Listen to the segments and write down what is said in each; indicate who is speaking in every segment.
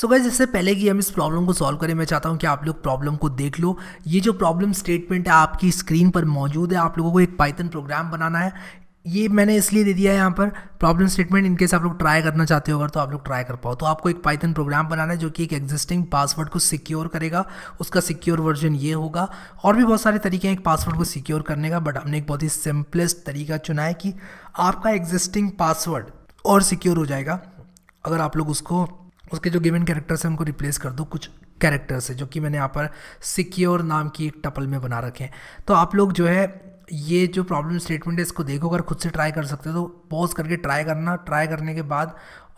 Speaker 1: सो so इससे पहले कि हम इस प्रॉब्लम को सॉल्व करें मैं चाहता हूँ कि आप लोग प्रॉब्लम को देख लो ये जो प्रॉब्लम स्टेटमेंट है आपकी स्क्रीन पर मौजूद है आप लोगों को एक पाइथन प्रोग्राम बनाना है ये मैंने इसलिए दे दिया है यहाँ पर प्रॉब्लम स्टेटमेंट इनकेस आप लोग ट्राई करना चाहते हो अगर तो आप लोग ट्राई कर पाओ तो आपको एक पाइथन प्रोग्राम बनाना है जो कि एक एग्जिस्टिंग पासवर्ड को सिक्योर करेगा उसका सिक्योर वर्जन ये होगा और भी बहुत सारे तरीके हैं एक पासवर्ड को सिक्योर करने का बट हमने एक बहुत ही सिंपलेस्ट तरीका चुना है कि आपका एग्जिस्टिंग पासवर्ड और सिक्योर हो जाएगा अगर आप लोग उसको उसके जो गिवन कैरेक्टर्स हैं उनको रिप्लेस कर दो कुछ कैरेक्टर्स है जो कि मैंने यहाँ पर सिक्योर नाम की एक टपल में बना रखे हैं तो आप लोग जो है ये जो प्रॉब्लम स्टेटमेंट है इसको देखो अगर खुद से ट्राई कर सकते हो तो पॉज करके ट्राई करना ट्राई करने के बाद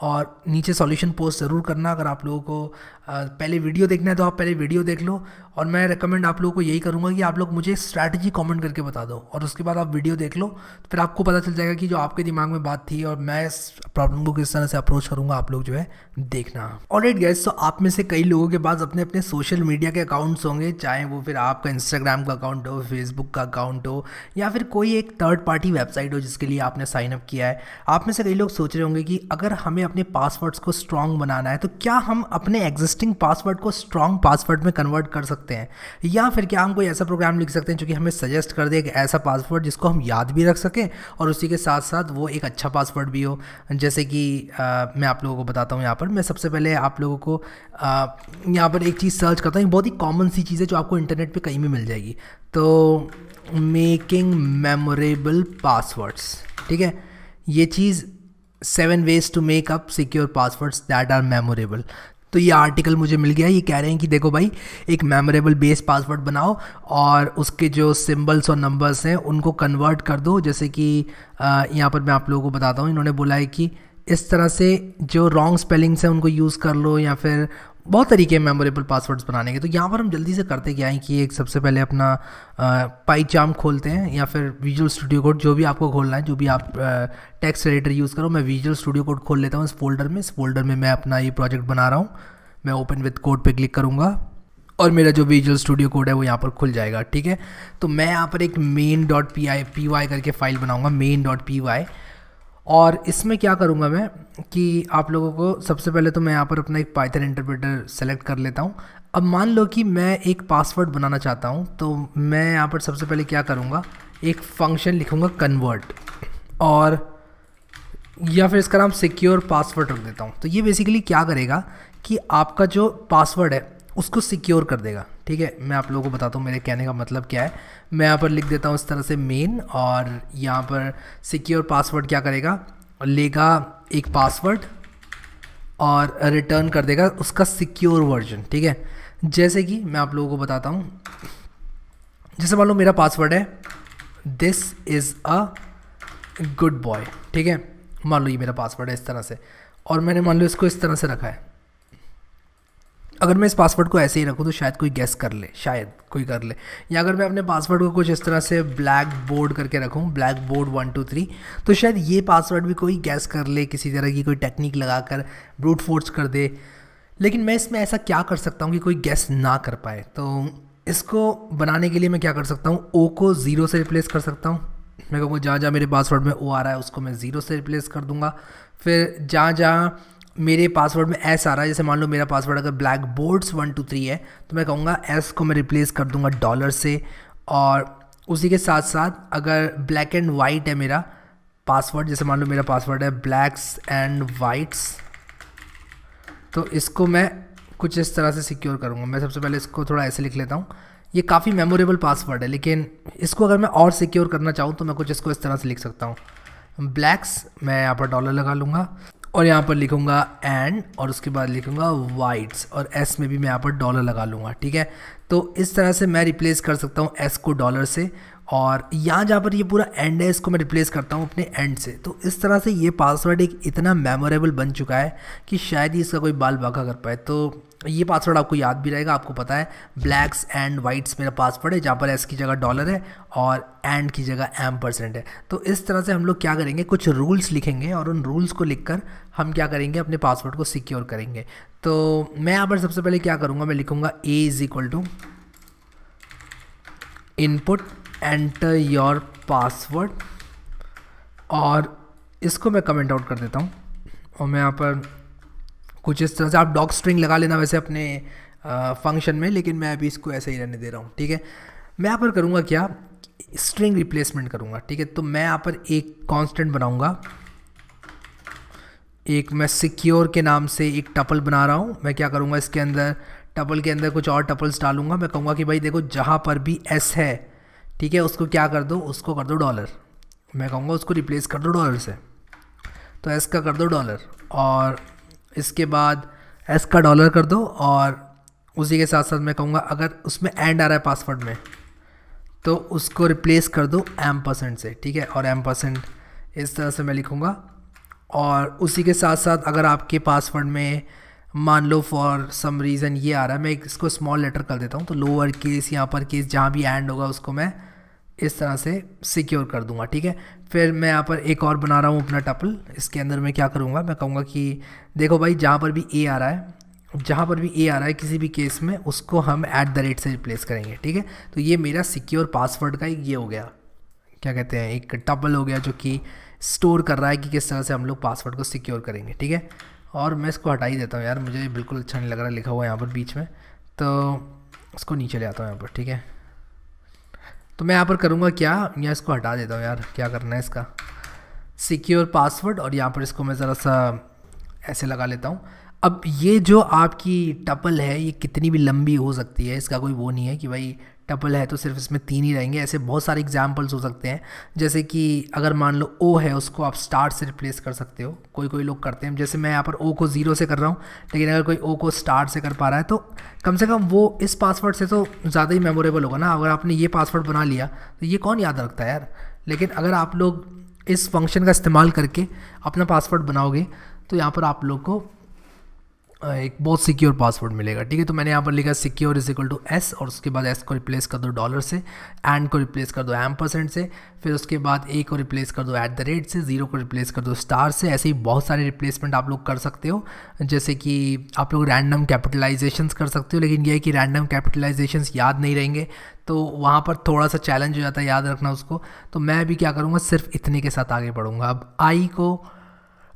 Speaker 1: और नीचे सॉल्यूशन पोस्ट ज़रूर करना अगर आप लोगों को पहले वीडियो देखना है तो आप पहले वीडियो देख लो और मैं रिकमेंड आप लोगों को यही करूँगा कि आप लोग मुझे स्ट्रैटेजी कमेंट करके बता दो और उसके बाद आप वीडियो देख लो तो फिर आपको पता चल जाएगा कि जो आपके दिमाग में बात थी और मैं इस प्रॉब्लम को किस तरह से अप्रोच करूँगा आप लोग जो है देखना और राइट गैस तो आप में से कई लोगों के पास अपने अपने सोशल मीडिया के अकाउंट्स होंगे चाहे वो फिर आपका इंस्टाग्राम का अकाउंट हो फेसबुक का अकाउंट हो या फिर कोई एक थर्ड पार्टी वेबसाइट हो जिसके लिए आपने साइन अप किया है आप में से कई लोग सोच रहे होंगे कि अगर हमें अपने पासवर्ड्स को स्ट्रॉन्ग बनाना है तो क्या हम अपने एग्जिस्टिंग पासवर्ड को स्ट्रॉन्ग पासवर्ड में कन्वर्ट कर सकते सकते हैं या फिर क्या हम कोई ऐसा प्रोग्राम लिख सकते हैं जो कि हमें सजेस्ट कर दे एक ऐसा पासवर्ड जिसको हम याद भी रख सकें और उसी के साथ साथ वो एक अच्छा पासवर्ड भी हो जैसे कि आ, मैं आप लोगों को बताता हूँ यहाँ पर मैं सबसे पहले आप लोगों को यहाँ पर एक चीज़ सर्च करता हूँ बहुत ही कॉमन सी चीज़ है जो आपको इंटरनेट पर कहीं भी मिल जाएगी तो मेकिंग मेमोरेबल पासवर्ड्स ठीक है ये चीज़ seven ways to make up secure passwords that are memorable तो ये आर्टिकल मुझे मिल गया ये कह रहे हैं कि देखो भाई एक मेमोरेबल बेस पासवर्ड बनाओ और उसके जो सिम्बल्स और नंबर्स हैं उनको कन्वर्ट कर दो जैसे कि यहाँ पर मैं आप लोगों को बताता हूँ इन्होंने बोला है कि इस तरह से जो रॉन्ग स्पेलिंग्स हैं उनको यूज़ कर लो या फिर बहुत तरीके हैं मेमोरेबल पासवर्ड्स बनाने के तो यहाँ पर हम जल्दी से करते क्या हैं कि एक सबसे पहले अपना पाई चाम खोलते हैं या फिर विजुअल स्टूडियो कोड जो भी आपको खोलना है जो भी आप टेक्स्ट एडिटर यूज़ करो मैं विजुअल स्टूडियो कोड खोल लेता हूँ इस फोल्डर में इस फोल्डर में मैं अपना ये प्रोजेक्ट बना रहा हूँ मैं ओपन विथ कोड पर क्लिक करूँगा और मेरा जो विजुअल स्टूडियो कोड है वो यहाँ पर खुल जाएगा ठीक है तो मैं यहाँ पर एक main dot P I P Y करके फाइल बनाऊँगा मेन डॉट पी वाई और इसमें क्या करूँगा मैं कि आप लोगों को सबसे पहले तो मैं यहाँ पर अपना एक पाइथन इंटरप्रेटर सेलेक्ट कर लेता हूँ अब मान लो कि मैं एक पासवर्ड बनाना चाहता हूँ तो मैं यहाँ पर सबसे पहले क्या करूँगा एक फंक्शन लिखूँगा कन्वर्ट और या फिर इसका नाम सिक्योर पासवर्ड रख देता हूँ तो ये बेसिकली क्या करेगा कि आपका जो पासवर्ड है उसको सिक्योर कर देगा ठीक है मैं आप लोगों को बताता हूँ मेरे कहने का मतलब क्या है मैं यहाँ पर लिख देता हूँ इस तरह से मेन और यहाँ पर सिक्योर पासवर्ड क्या करेगा लेगा एक पासवर्ड और रिटर्न कर देगा उसका सिक्योर वर्जन ठीक है जैसे कि मैं आप लोगों को बताता हूँ जैसे मान लो मेरा पासवर्ड है this is a good boy ठीक है मान लो ये मेरा पासवर्ड है इस तरह से और मैंने मान लो इसको इस तरह से रखा है अगर मैं इस पासवर्ड को ऐसे ही रखूँ तो शायद कोई गेस कर ले शायद कोई कर ले या अगर मैं अपने पासवर्ड को कुछ इस तरह से ब्लैक बोर्ड करके रखूँ blackboard one two three तो शायद ये पासवर्ड भी कोई गैस कर ले किसी तरह की कोई टेक्निक लगा कर ब्रूट फोर्स कर दे लेकिन मैं इसमें ऐसा क्या कर सकता हूँ कि कोई गैस ना कर पाए तो इसको बनाने के लिए मैं क्या कर सकता हूँ ओ को ज़ीरो से रिप्लेस कर सकता हूँ मैं कहूँगा जहाँ जहाँ मेरे पासवर्ड में ओ आ रहा है उसको मैं ज़ीरो से रिप्लेस कर दूँगा फिर जहाँ जहाँ मेरे पासवर्ड में एस आ रहा है जैसे मान लो मेरा पासवर्ड अगर blackboards one two three है तो मैं कहूँगा एस को मैं रिप्लेस कर दूँगा डॉलर से और उसी के साथ साथ अगर ब्लैक एंड वाइट है मेरा पासवर्ड जैसे मान लो मेरा पासवर्ड है ब्लैक्स एंड वाइट्स तो इसको मैं कुछ इस तरह से सिक्योर करूँगा मैं सबसे पहले इसको थोड़ा ऐसे लिख लेता हूँ ये काफ़ी मेमोरेबल पासवर्ड है लेकिन इसको अगर मैं और सिक्योर करना चाहूँ तो मैं कुछ इसको इस तरह से लिख सकता हूँ ब्लैक्स मैं यहाँ पर डॉलर लगा लूँगा और यहाँ पर लिखूँगा एंड और उसके बाद लिखूँगा वाइट्स और एस में भी मैं यहाँ पर डॉलर लगा लूँगा ठीक है तो इस तरह से मैं रिप्लेस कर सकता हूँ एस को डॉलर से और यहाँ जहाँ पर ये पूरा एंड है इसको मैं रिप्लेस करता हूँ अपने एंड से तो इस तरह से ये पासवर्ड एक इतना मेमोरेबल बन चुका है कि शायद ही इसका कोई बाल बाका कर पाए तो ये पासवर्ड आपको याद भी रहेगा आपको पता है ब्लैक्स एंड वाइट्स मेरा पासवर्ड है जहाँ पर एस की जगह डॉलर है और एंड की जगह एम परसेंट है तो इस तरह से हम लोग क्या करेंगे कुछ रूल्स लिखेंगे और उन रूल्स को लिखकर हम क्या करेंगे अपने पासवर्ड को सिक्योर करेंगे तो मैं यहाँ पर सबसे पहले क्या करूँगा मैं लिखूँगा A is equal to input enter your password और इसको मैं कमेंट आउट कर देता हूँ और मैं यहाँ पर कुछ इस तरह से आप डॉग स्ट्रिंग लगा लेना वैसे अपने फंक्शन में लेकिन मैं अभी इसको ऐसे ही रहने दे रहा हूँ ठीक है मैं यहाँ पर करूँगा क्या स्ट्रिंग रिप्लेसमेंट करूँगा ठीक है तो मैं यहाँ पर एक कॉन्स्टेंट बनाऊँगा एक मैं सिक्योर के नाम से एक टपल बना रहा हूँ मैं क्या करूँगा इसके अंदर टपल के अंदर कुछ और टपल्स डालूंगा मैं कहूँगा कि भाई देखो जहाँ पर भी एस है ठीक है उसको क्या कर दो उसको कर दो डॉलर मैं कहूँगा उसको रिप्लेस कर दो डॉलर से तो एस का कर दो डॉलर और इसके बाद एस का डॉलर कर दो और उसी के साथ साथ मैं कहूँगा अगर उसमें एंड आ रहा है पासवर्ड में तो उसको रिप्लेस कर दो एम परसेंट से ठीक है और एम परसेंट इस तरह से मैं लिखूँगा और उसी के साथ साथ अगर आपके पासवर्ड में मान लो फॉर सम रीज़न ये आ रहा है मैं इसको स्मॉल लेटर कर देता हूँ तो लोअर केस यहाँ पर केस जहाँ भी एंड होगा उसको मैं इस तरह से सिक्योर कर दूंगा ठीक है फिर मैं यहाँ पर एक और बना रहा हूँ अपना टपल इसके अंदर मैं क्या करूँगा मैं कहूँगा कि देखो भाई जहाँ पर भी ए आ रहा है जहाँ पर भी ए आ रहा है किसी भी केस में उसको हम ऐट द रेट से रिप्लेस करेंगे ठीक है तो ये मेरा सिक्योर पासवर्ड का एक ये हो गया क्या कहते हैं एक टपल हो गया जो कि स्टोर कर रहा है कि किस तरह से हम लोग पासवर्ड को सिक्योर करेंगे ठीक है और मैं इसको हटा ही देता हूँ यार मुझे बिल्कुल अच्छा नहीं लग रहा लिखा हुआ यहाँ पर बीच में तो इसको नीचे ले आता हूँ यहाँ पर ठीक है तो मैं यहाँ पर करूँगा क्या यहाँ इसको हटा देता हूँ यार क्या करना है इसका सिक्योर पासवर्ड और यहाँ पर इसको मैं ज़रा सा ऐसे लगा लेता हूँ अब ये जो आपकी टपल है ये कितनी भी लंबी हो सकती है इसका कोई वो नहीं है कि भाई टपल है तो सिर्फ इसमें तीन ही रहेंगे ऐसे बहुत सारे एग्जाम्पल्स हो सकते हैं जैसे कि अगर मान लो ओ है उसको आप स्टार से रिप्लेस कर सकते हो कोई कोई लोग करते हैं जैसे मैं यहाँ पर ओ को ज़ीरो से कर रहा हूँ लेकिन अगर कोई ओ को स्टार से कर पा रहा है तो कम से कम वो इस पासवर्ड से तो ज़्यादा ही मेमोरेबल होगा ना अगर आपने ये पासवर्ड बना लिया तो ये कौन याद रखता है यार लेकिन अगर आप लोग इस फंक्शन का इस्तेमाल करके अपना पासवर्ड बनाओगे तो यहाँ पर आप लोग को एक बहुत सिक्योर पासवर्ड मिलेगा ठीक है तो मैंने यहाँ पर लिखा secure is equal to S और उसके बाद एस को रिप्लेस कर दो डॉलर से एंड को रिप्लेस कर दो एम परसेंट से फिर उसके बाद ए को रिप्लेस कर दो एट द रेट से ज़ीरो को रिप्लेस कर दो स्टार से ऐसे ही बहुत सारे रिप्लेसमेंट आप लोग कर सकते हो जैसे कि आप लोग रैंडम कैपिटलाइजेशन कर सकते हो लेकिन यह है कि रैंडम कैपिटलाइजेशन याद नहीं रहेंगे तो वहाँ पर थोड़ा सा चैलेंज हो जाता है याद रखना उसको तो मैं भी क्या करूँगा सिर्फ इतने के साथ आगे बढ़ूँगा अब आई को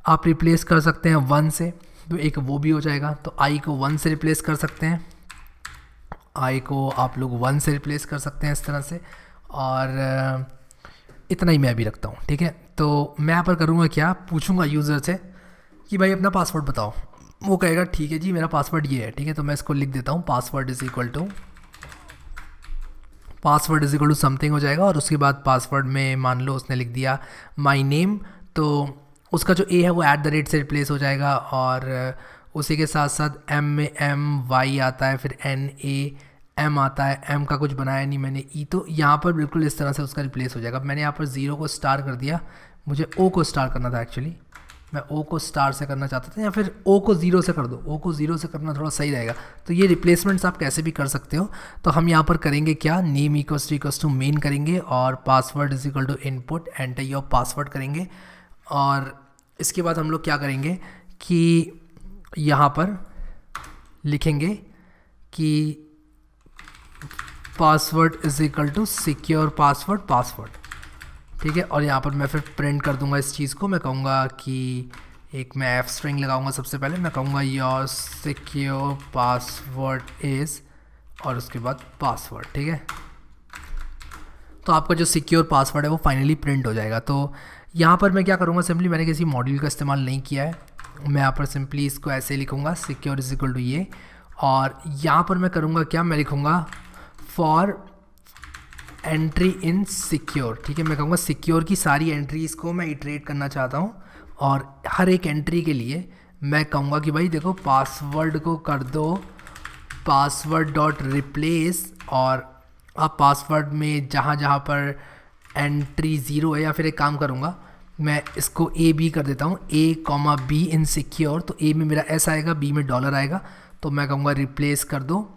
Speaker 1: आप रिप्लेस कर सकते हैं वन से तो एक वो भी हो जाएगा तो आई को वन से रिप्लेस कर सकते हैं आई को आप लोग वन से रिप्लेस कर सकते हैं इस तरह से और इतना ही मैं अभी रखता हूँ ठीक है तो मैं यहाँ पर करूँगा क्या पूछूँगा यूज़र से कि भाई अपना पासवर्ड बताओ वो कहेगा ठीक है जी मेरा पासवर्ड ये है ठीक है तो मैं इसको लिख देता हूँ password is equal to password is equal to something हो जाएगा और उसके बाद पासवर्ड में मान लो उसने लिख दिया माई नेम तो उसका जो ए है वो ऐट द रेट से रिप्लेस हो जाएगा और उसी के साथ साथ एम में एम वाई आता है फिर एन ए एम आता है एम का कुछ बनाया नहीं मैंने ई e तो यहाँ पर बिल्कुल इस तरह से उसका रिप्लेस हो जाएगा मैंने यहाँ पर ज़ीरो को स्टार कर दिया मुझे ओ को स्टार करना था एक्चुअली मैं ओ को स्टार से करना चाहता था या फिर ओ को ज़ीरो से कर दो ओ को ज़ीरो से करना थोड़ा सही रहेगा तो ये रिप्लेसमेंट्स आप कैसे भी कर सकते हो तो हम यहाँ पर करेंगे क्या name equals to equals to main करेंगे और password is equal to input enter your password करेंगे और इसके बाद हम लोग क्या करेंगे कि यहाँ पर लिखेंगे कि password is equal to secure password password ठीक है और यहाँ पर मैं फिर प्रिंट कर दूंगा इस चीज़ को मैं कहूँगा कि एक मैं एफ स्ट्रिंग लगाऊंगा सबसे पहले मैं कहूँगा योर सिक्योर पासवर्ड इज़ और उसके बाद पासवर्ड ठीक है तो आपका जो सिक्योर पासवर्ड है वो फाइनली प्रिंट हो जाएगा तो यहाँ पर मैं क्या करूँगा सिंपली मैंने किसी मॉड्यूल का इस्तेमाल नहीं किया है मैं यहाँ पर सिंपली इसको ऐसे लिखूँगा सिक्योर इज इक्वल टू ये और यहाँ पर मैं करूँगा क्या मैं लिखूँगा फॉर एंट्री इन सिक्योर ठीक है मैं कहूँगा सिक्योर की सारी एंट्रीज़ को मैं इटरेट करना चाहता हूँ और हर एक एंट्री के लिए मैं कहूँगा कि भाई देखो पासवर्ड को कर दो पासवर्ड डॉट रिप्लेस और आप पासवर्ड में जहाँ जहाँ पर एंट्री ज़ीरो है या फिर एक काम करूँगा मैं इसको ए बी कर देता हूँ A comma B in secure तो ए में मेरा एस आएगा बी में डॉलर आएगा तो मैं कहूँगा रिप्लेस कर दो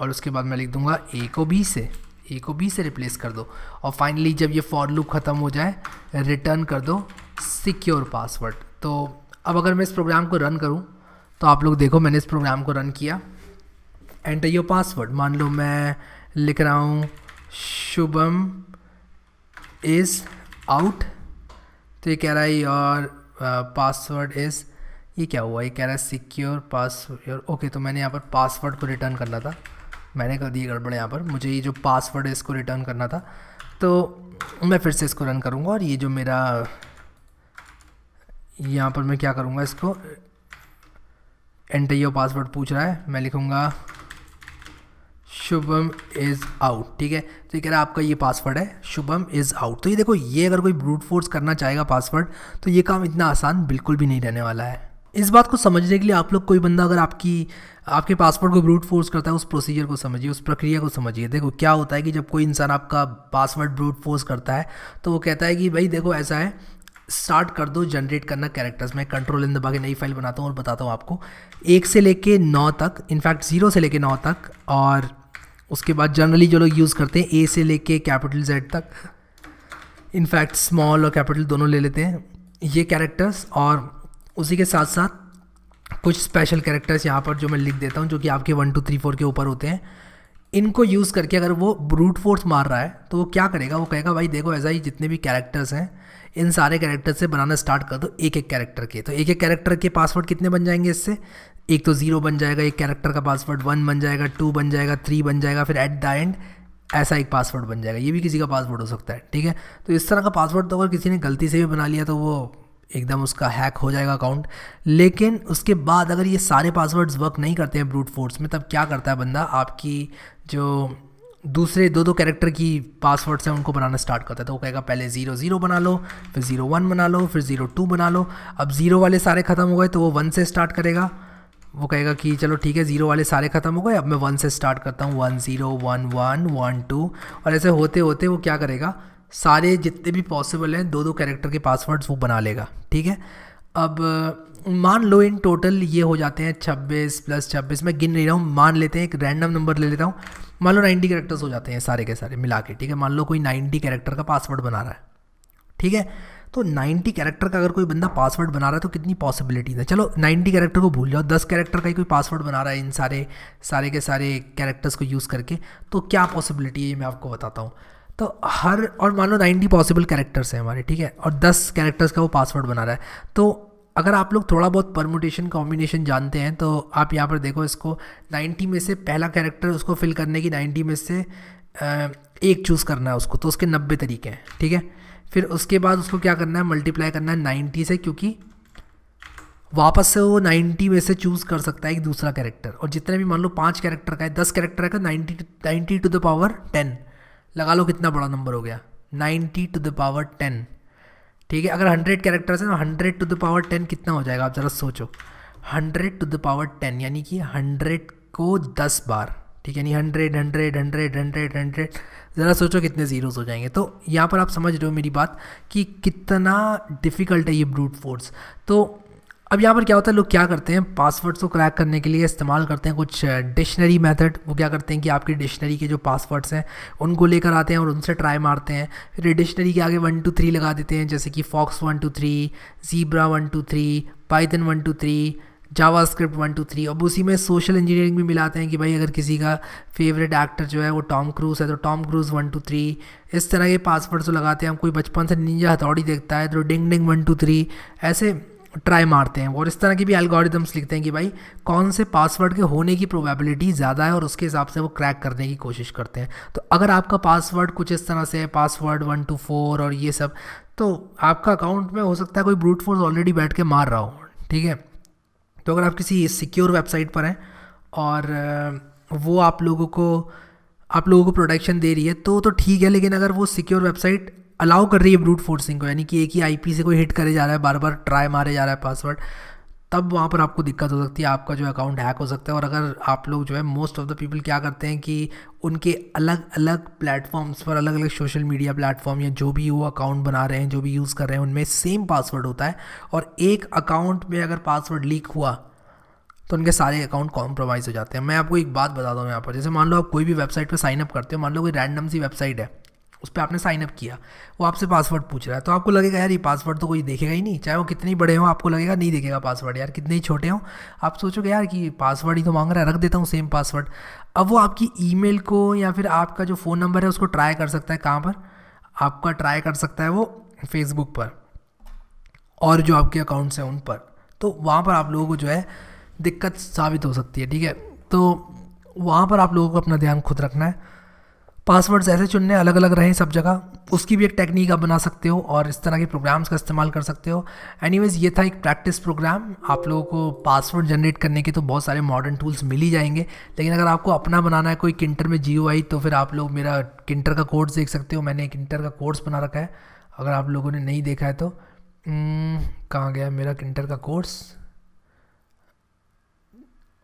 Speaker 1: और उसके बाद मैं लिख दूँगा ए को बी से ए को बी से रिप्लेस कर दो और फाइनली जब ये फॉर लूप ख़त्म हो जाए रिटर्न कर दो सिक्योर पासवर्ड तो अब अगर मैं इस प्रोग्राम को रन करूँ तो आप लोग देखो मैंने इस प्रोग्राम को रन किया एंटर योर पासवर्ड मान लो मैं लिख रहा हूँ शुभम इज़ आउट तो ये कह रहा है योर पासवर्ड इज़ ये क्या हुआ ये कह रहा है सिक्योर पासवर्ड ओके तो मैंने यहाँ पर पासवर्ड को रिटर्न करना था मैंने कर दी गड़बड़ यहाँ पर मुझे ये जो पासवर्ड है इसको रिटर्न करना था तो मैं फिर से इसको रन करूँगा और ये जो मेरा यहाँ पर मैं क्या करूँगा इसको एंटर योर पासवर्ड पूछ रहा है मैं लिखूँगा शुभम इज़ आउट ठीक है तो ये कह रहा है आपका ये पासवर्ड है शुभम इज़ आउट तो ये देखो ये अगर कोई ब्रूट फोर्स करना चाहेगा पासवर्ड तो ये काम इतना आसान बिल्कुल भी नहीं रहने वाला है इस बात को समझने के लिए आप लोग कोई बंदा अगर आपकी आपके पासवर्ड को ब्रूट फोर्स करता है उस प्रोसीजर को समझिए उस प्रक्रिया को समझिए देखो क्या होता है कि जब कोई इंसान आपका पासवर्ड ब्रूट फोर्स करता है तो वो कहता है कि भाई देखो ऐसा है स्टार्ट कर दो जनरेट करना कैरेक्टर्स मैं कंट्रोल इन दबा के नई फाइल बनाता हूँ और बताता हूँ आपको एक से लेके नौ तक इनफैक्ट ज़ीरो से लेके नौ तक और उसके बाद जनरली जो लोग यूज़ करते हैं ए से लेके कैपिटल जेड तक इनफैक्ट स्मॉल और कैपिटल दोनों ले लेते हैं ये कैरेक्टर्स और उसी के साथ साथ कुछ स्पेशल कैरेक्टर्स यहाँ पर जो मैं लिख देता हूँ जो कि आपके वन टू थ्री फोर के ऊपर होते हैं इनको यूज़ करके अगर वो ब्रूट फोर्स मार रहा है तो वो क्या करेगा वो कहेगा भाई देखो ऐसा ही जितने भी कैरेक्टर्स हैं इन सारे कैरेक्टर से बनाना स्टार्ट कर दो एक एक कैरेक्टर के तो एक एक कैरेक्टर के पासवर्ड कितने बन जाएंगे इससे एक तो ज़ीरो बन जाएगा एक कैरेक्टर का पासवर्ड वन बन जाएगा टू बन जाएगा थ्री बन जाएगा फिर एट द एंड ऐसा एक पासवर्ड बन जाएगा ये भी किसी का पासवर्ड हो सकता है ठीक है तो इस तरह का पासवर्ड तो अगर किसी ने गलती से भी बना लिया तो वो एकदम उसका हैक हो जाएगा अकाउंट लेकिन उसके बाद अगर ये सारे पासवर्ड्स वर्क नहीं करते हैं ब्रूट फोर्स में तब क्या करता है बंदा आपकी जो दूसरे दो दो कैरेक्टर की पासवर्ड्स हैं उनको बनाना स्टार्ट करता है तो वो कहेगा पहले ज़ीरो ज़ीरो बना लो फिर ज़ीरो वन बना लो फिर ज़ीरो टू बना लो अब ज़ीरो वाले सारे ख़त्म हो गए तो वो वन से स्टार्ट करेगा वो कहेगा कि चलो ठीक है ज़ीरो वाले सारे ख़त्म हो गए अब मैं वन से स्टार्ट करता हूँ one zero one one one two और ऐसे होते होते वो क्या करेगा सारे जितने भी पॉसिबल हैं दो दो कैरेक्टर के पासवर्ड्स वो बना लेगा ठीक है अब मान लो इन टोटल ये हो जाते हैं 26 प्लस 26 मैं गिन नहीं रहा हूँ मान लेते हैं एक रैंडम नंबर ले लेता हूँ मान लो 90 कैरेक्टर्स हो जाते हैं सारे के सारे मिला के ठीक है मान लो कोई 90 कैरेक्टर का पासवर्ड बना रहा है ठीक है तो 90 कैरेक्टर का अगर कोई बंदा पासवर्ड बना रहा है तो कितनी पॉसिबिलिटीज़ है चलो 90 कैरेक्टर को भूल जाओ 10 कैरेक्टर का ही कोई पासवर्ड बना रहा है इन सारे सारे के सारे कैरेक्टर्स को यूज़ करके तो क्या पॉसिबिलिटी है ये मैं आपको बताता हूँ तो हर और मान लो नाइन्टी पॉसिबल कैरेक्टर्स हैं हमारे ठीक है और दस कैरेक्टर्स का वो पासवर्ड बना रहा है तो अगर आप लोग थोड़ा बहुत परमोटेशन कॉम्बिनेशन जानते हैं तो आप यहाँ पर देखो इसको 90 में से पहला कैरेक्टर उसको फिल करने की 90 में से एक चूज़ करना है उसको तो उसके 90 तरीके हैं ठीक है फिर उसके बाद उसको क्या करना है मल्टीप्लाई करना है 90 से क्योंकि वापस से वो 90 में से चूज़ कर सकता है एक दूसरा कैरेक्टर और जितने भी मान लो पाँच कैरेक्टर का है दस कैरेक्टर का ninety ninety to the power ten लगा लो कितना बड़ा नंबर हो गया ninety to the power ten ठीक है अगर हंड्रेड कैरेक्टर्स हैं तो hundred to the power ten कितना हो जाएगा आप ज़रा सोचो hundred to the power ten यानी कि हंड्रेड को दस बार ठीक है यानी hundred hundred hundred hundred hundred ज़रा सोचो कितने ज़ीरोज़ हो जाएंगे तो यहाँ पर आप समझ रहे हो मेरी बात कि कितना डिफ़िकल्ट है ये ब्रूट फोर्स तो अब यहाँ पर क्या होता है लोग क्या करते हैं पासवर्ड्स को क्रैक करने के लिए इस्तेमाल करते हैं कुछ डिक्शनरी मेथड वो क्या करते हैं कि आपकी डिक्शनरी के जो पासवर्ड्स हैं उनको लेकर आते हैं और उनसे ट्राई मारते हैं फिर डिक्शनरी के आगे वन टू थ्री लगा देते हैं जैसे कि fox one two three zebra one two three Python one two three JavaScript one two three अब उसी में सोशल इंजीनियरिंग भी मिलाते हैं कि भाई अगर किसी का फेवरेट एक्टर जो है वो टॉम क्रूज है तो Tom Cruise one two three इस तरह के पासवर्ड्स लगाते हैं हम कोई बचपन से निंजा हथौड़ी देखता है तो ding ding one two three ऐसे ट्राई मारते हैं और इस तरह की भी एल्गोरिदम्स लिखते हैं कि भाई कौन से पासवर्ड के होने की प्रोबेबिलिटी ज़्यादा है और उसके हिसाब से वो क्रैक करने की कोशिश करते हैं तो अगर आपका पासवर्ड कुछ इस तरह से है पासवर्ड वन टू फोर और ये सब तो आपका अकाउंट में हो सकता है कोई ब्रूट फोर्स ऑलरेडी बैठ के मार रहा हो ठीक है तो अगर आप किसी सिक्योर वेबसाइट पर हैं और वो आप लोगों को आप लोगों को प्रोटेक्शन दे रही है तो तो ठीक है लेकिन अगर वो सिक्योर वेबसाइट अलाउ कर रही है ब्रूट फोर्सिंग को यानी कि एक ही आई से कोई हिट करे जा रहा है बार बार ट्राई मारे जा रहा है पासवर्ड तब वहाँ पर आपको दिक्कत हो सकती है आपका जो अकाउंट हैक हो सकता है और अगर आप लोग जो है मोस्ट ऑफ द पीपल क्या करते हैं कि उनके अलग अलग प्लेटफॉर्म्स पर अलग अलग सोशल मीडिया प्लेटफॉर्म या जो भी वो अकाउंट बना रहे हैं जो भी यूज़ कर रहे हैं उनमें सेम पासवर्ड होता है और एक अकाउंट में अगर पासवर्ड लीक हुआ तो उनके सारे अकाउंट कॉम्प्रोमाइज़ हो जाते हैं मैं आपको एक बात बताता हूँ यहाँ पर जैसे मान लो आप कोई भी वेबसाइट पर साइनअप करते हो मान लो कोई रैंडम सी वेबसाइट है उस पर आपने साइनअप किया वो आपसे पासवर्ड पूछ रहा है तो आपको लगेगा यार ये पासवर्ड तो कोई देखेगा ही नहीं चाहे वो कितने बड़े हों आपको लगेगा नहीं देखेगा पासवर्ड यार कितने ही छोटे हों आप सोचोगे यार कि पासवर्ड ही तो मांग रहा है रख देता हूँ सेम पासवर्ड अब वो आपकी ई को या फिर आपका जो फ़ोन नंबर है उसको ट्राई कर सकता है कहाँ पर आपका ट्राई कर सकता है वो फेसबुक पर और जो आपके अकाउंट्स हैं उन पर तो वहाँ पर आप लोगों को जो है दिक्कत साबित हो सकती है ठीक है तो वहाँ पर आप लोगों को अपना ध्यान खुद रखना है पासवर्ड्स ऐसे चुनने अलग अलग रहें सब जगह उसकी भी एक टेक्निक आप बना सकते हो और इस तरह के प्रोग्राम्स का इस्तेमाल कर सकते हो एनीवेज ये था एक प्रैक्टिस प्रोग्राम आप लोगों को पासवर्ड जनरेट करने के तो बहुत सारे मॉडर्न टूल्स मिल ही जाएंगे लेकिन अगर आपको अपना बनाना है कोई किंटर में जी तो फिर आप लोग मेरा किंटर का कोर्स देख सकते हो मैंने किंटर का कोर्स बना रखा है अगर आप लोगों ने नहीं देखा है तो हम्म, कहाँ गया मेरा किंटर का कोर्स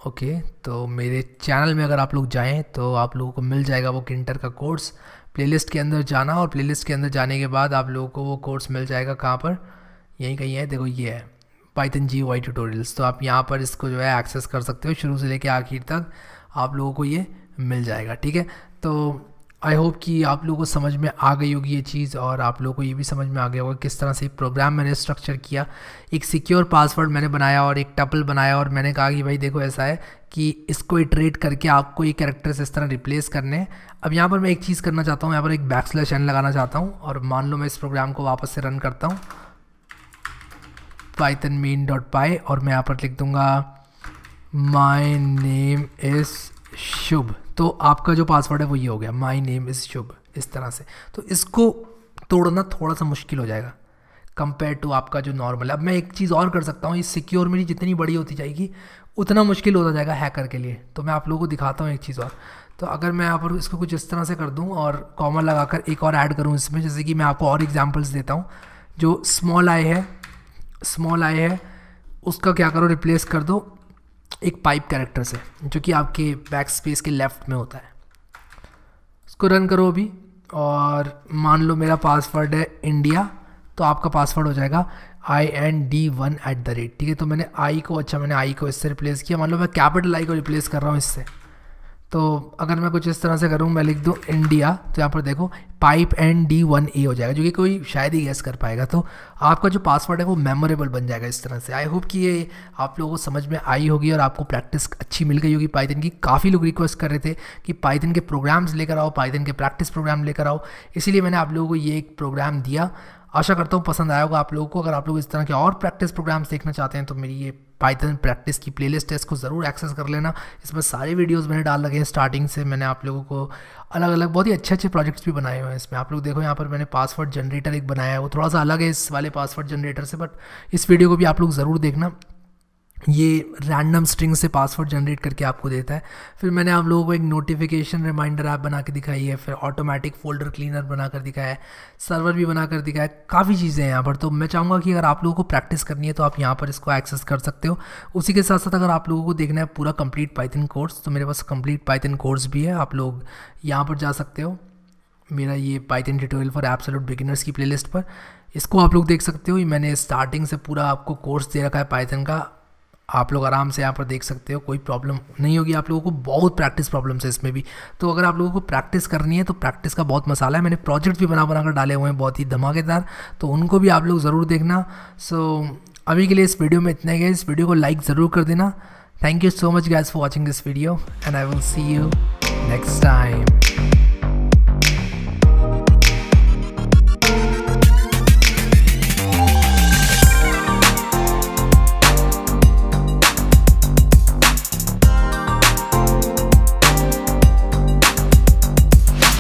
Speaker 1: ओके तो मेरे चैनल में अगर आप लोग जाएँ तो आप लोगों को मिल जाएगा वो किंटर का कोर्स प्लेलिस्ट के अंदर जाना और प्लेलिस्ट के अंदर जाने के बाद आप लोगों को वो कोर्स मिल जाएगा कहाँ पर यहीं कहीं है देखो ये है पाइथन जी वाई ट्यूटोरियल्स तो आप यहाँ पर इसको जो है एक्सेस कर सकते हो शुरू से लेकर आखिर तक आप लोगों को ये मिल जाएगा ठीक है तो आई होप कि आप लोगों को समझ में आ गई होगी ये चीज़ और आप लोगों को ये भी समझ में आ गया होगा किस तरह से प्रोग्राम मैंने स्ट्रक्चर किया एक सिक्योर पासवर्ड मैंने बनाया और एक टपल बनाया और मैंने कहा कि भाई देखो ऐसा है कि इसको इटरेट करके आपको ये कैरेक्टर्स इस तरह रिप्लेस करने हैं अब यहाँ पर मैं एक चीज़ करना चाहता हूँ यहाँ पर एक बैक स्लैश एन लगाना चाहता हूँ और मान लो मैं इस प्रोग्राम को वापस से रन करता हूँ पाइथन मेन डॉट पाई और मैं यहाँ पर लिख दूँगा माई नेम इज़ शुभ तो आपका जो पासवर्ड है वो ये हो गया माई नेम इज़ शुभ इस तरह से तो इसको तोड़ना थोड़ा सा मुश्किल हो जाएगा कंपेयर टू आपका जो नॉर्मल अब मैं एक चीज़ और कर सकता हूँ ये सिक्योर मेरी जितनी बड़ी होती जाएगी उतना मुश्किल होता जाएगा हैकर के लिए तो मैं आप लोगों को दिखाता हूँ एक चीज़ और तो अगर मैं यहाँ पर इसको कुछ इस तरह से कर दूँ और कॉमन लगाकर एक और ऐड करूँ इसमें जैसे कि मैं आपको और एग्जाम्पल्स देता हूँ जो स्मॉल आई है स्मॉल आई है उसका क्या करो रिप्लेस कर दो एक पाइप कैरेक्टर से जो कि आपके बैक स्पेस के लेफ्ट में होता है इसको रन करो अभी और मान लो मेरा पासवर्ड है इंडिया तो आपका पासवर्ड हो जाएगा I N D one at the rate ठीक है तो मैंने आई को अच्छा मैंने आई को इससे रिप्लेस किया मान लो मैं कैपिटल आई को रिप्लेस कर रहा हूँ इससे तो अगर मैं कुछ इस तरह से करूँ मैं लिख दूँ इंडिया तो यहाँ पर देखो pipe and D one A हो जाएगा जो कि कोई शायद ही गैस कर पाएगा तो आपका जो पासवर्ड है वो मेमोरेबल बन जाएगा इस तरह से आई होप कि ये आप लोगों को समझ में आई होगी और आपको प्रैक्टिस अच्छी मिल गई होगी पाइथन की काफ़ी लोग रिक्वेस्ट कर रहे थे कि पाइथन के प्रोग्राम्स लेकर आओ पाइथन के प्रैक्टिस प्रोग्राम लेकर आओ इसीलिए मैंने आप लोगों को ये एक प्रोग्राम दिया आशा करता हूँ पसंद आया होगा आप लोगों को अगर आप लोग इस तरह के और प्रैक्टिस प्रोग्राम्स देखना चाहते हैं तो मेरी ये पाइथन प्रैक्टिस की प्लेलिस्ट है इसको ज़रूर एक्सेस कर लेना इसमें सारे वीडियोस मैंने डाल रखे हैं स्टार्टिंग से मैंने आप लोगों को अलग अलग बहुत ही अच्छे अच्छे प्रोजेक्ट्स भी बनाए हुए हैं इसमें आप लोग देखो यहाँ पर मैंने पासवर्ड जनरेटर एक बनाया है वो थोड़ा सा अलग है इस वाले पासवर्ड जनरेटर से बट इस वीडियो को भी आप लोग ज़रूर देखना ये रैंडम स्ट्रिंग से पासवर्ड जनरेट करके आपको देता है फिर मैंने आप लोगों को एक नोटिफिकेशन रिमाइंडर ऐप बना के दिखाई है फिर ऑटोमेटिक फोल्डर क्लीनर बना कर दिखाया है सर्वर भी बना कर दिखाया है काफ़ी चीज़ें हैं यहाँ पर तो मैं चाहूँगा कि अगर आप लोगों को प्रैक्टिस करनी है तो आप यहाँ पर इसको एक्सेस कर सकते हो उसी के साथ साथ अगर आप लोगों को देखना है पूरा कंप्लीट पाइथन कोर्स तो मेरे पास कंप्लीट पाइथन कोर्स भी है आप लोग यहाँ पर जा सकते हो मेरा ये Python tutorial for absolute beginners की प्लेलिस्ट पर इसको आप लोग देख सकते हो मैंने स्टार्टिंग से पूरा आपको कोर्स दे रखा है पाइथन का आप लोग आराम से यहाँ पर देख सकते हो कोई प्रॉब्लम नहीं होगी आप लोगों को बहुत प्रैक्टिस प्रॉब्लम्स है इसमें भी तो अगर आप लोगों को प्रैक्टिस करनी है तो प्रैक्टिस का बहुत मसाला है मैंने प्रोजेक्ट भी बना बनाकर डाले हुए हैं बहुत ही धमाकेदार तो उनको भी आप लोग ज़रूर देखना सो अभी के लिए इस वीडियो में इतना ही इस वीडियो को लाइक ज़रूर कर देना thank you so much guys for watching this video and I will see you next time